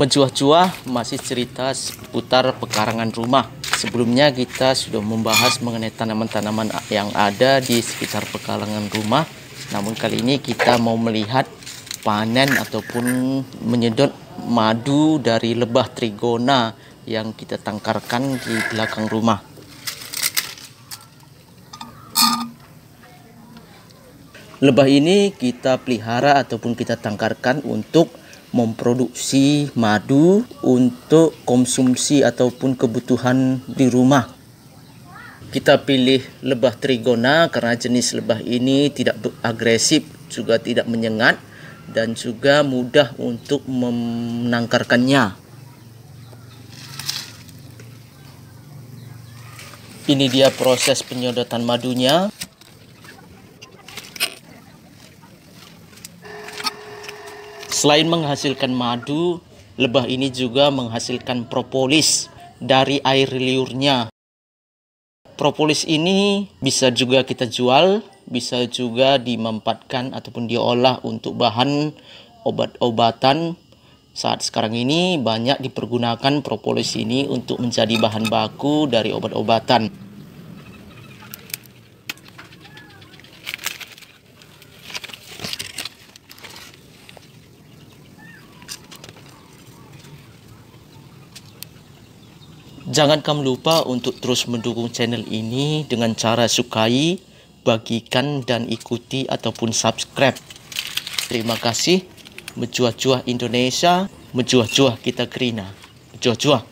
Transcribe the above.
Mencuah-cuah masih cerita seputar pekarangan rumah. Sebelumnya kita sudah membahas mengenai tanaman-tanaman yang ada di sekitar pekarangan rumah. Namun kali ini kita mau melihat panen ataupun menyedot madu dari lebah trigona yang kita tangkarkan di belakang rumah. Lebah ini kita pelihara ataupun kita tangkarkan untuk memproduksi madu untuk konsumsi ataupun kebutuhan di rumah. Kita pilih lebah trigona karena jenis lebah ini tidak agresif, juga tidak menyengat dan juga mudah untuk menangkarkannya. Ini dia proses penyodotan madunya. Selain menghasilkan madu, lebah ini juga menghasilkan propolis dari air liurnya. Propolis ini bisa juga kita jual, bisa juga dimempatkan ataupun diolah untuk bahan obat-obatan. Saat sekarang ini banyak dipergunakan propolis ini untuk menjadi bahan baku dari obat-obatan. Jangan kamu lupa untuk terus mendukung channel ini dengan cara sukai, bagikan dan ikuti ataupun subscribe. Terima kasih. mejuah juah Indonesia, mejuah juah kita Kerina. mejuah juah